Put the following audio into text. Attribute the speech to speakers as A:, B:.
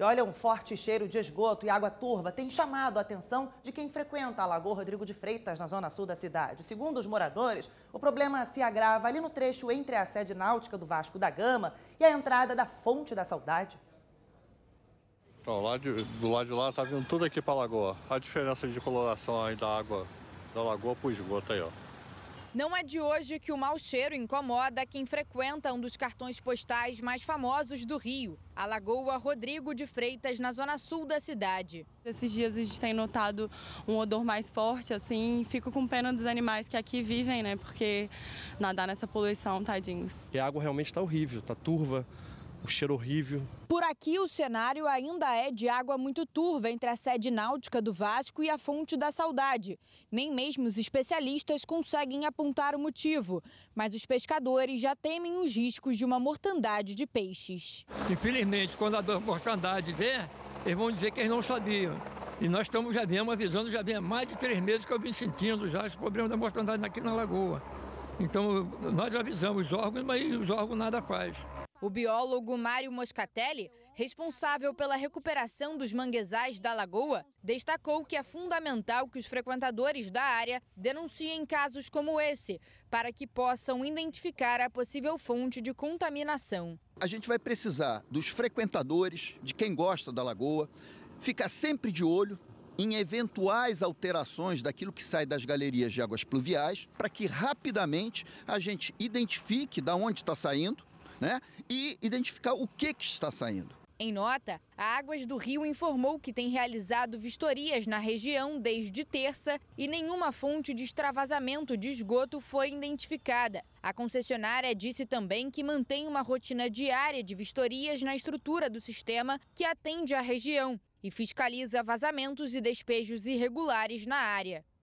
A: E olha, um forte cheiro de esgoto e água turva tem chamado a atenção de quem frequenta a Lagoa Rodrigo de Freitas, na zona sul da cidade. Segundo os moradores, o problema se agrava ali no trecho entre a sede náutica do Vasco da Gama e a entrada da Fonte da Saudade.
B: Então, lá de, do lado de lá tá vindo tudo aqui para a lagoa. A diferença de coloração aí da água da lagoa para o esgoto aí, ó.
A: Não é de hoje que o mau cheiro incomoda quem frequenta um dos cartões postais mais famosos do Rio, a Lagoa Rodrigo de Freitas, na zona sul da cidade. Esses dias a gente tem notado um odor mais forte, assim, fico com pena dos animais que aqui vivem, né? Porque nadar nessa poluição, tadinhos.
C: E a água realmente está horrível, está turva um cheiro horrível.
A: Por aqui, o cenário ainda é de água muito turva entre a sede náutica do Vasco e a Fonte da Saudade. Nem mesmo os especialistas conseguem apontar o motivo, mas os pescadores já temem os riscos de uma mortandade de peixes.
B: Infelizmente, quando a mortandade vier, eles vão dizer que eles não sabiam. E nós estamos já mesmo avisando, já vem há mais de três meses que eu vim sentindo já esse problema da mortandade aqui na lagoa. Então, nós avisamos os órgãos, mas os órgãos nada faz.
A: O biólogo Mário Moscatelli, responsável pela recuperação dos manguezais da lagoa, destacou que é fundamental que os frequentadores da área denunciem casos como esse, para que possam identificar a possível fonte de contaminação.
C: A gente vai precisar dos frequentadores, de quem gosta da lagoa, ficar sempre de olho em eventuais alterações daquilo que sai das galerias de águas pluviais, para que rapidamente a gente identifique de onde está saindo né? E identificar o que, que está saindo.
A: Em nota, a Águas do Rio informou que tem realizado vistorias na região desde terça e nenhuma fonte de extravasamento de esgoto foi identificada. A concessionária disse também que mantém uma rotina diária de vistorias na estrutura do sistema que atende a região e fiscaliza vazamentos e despejos irregulares na área.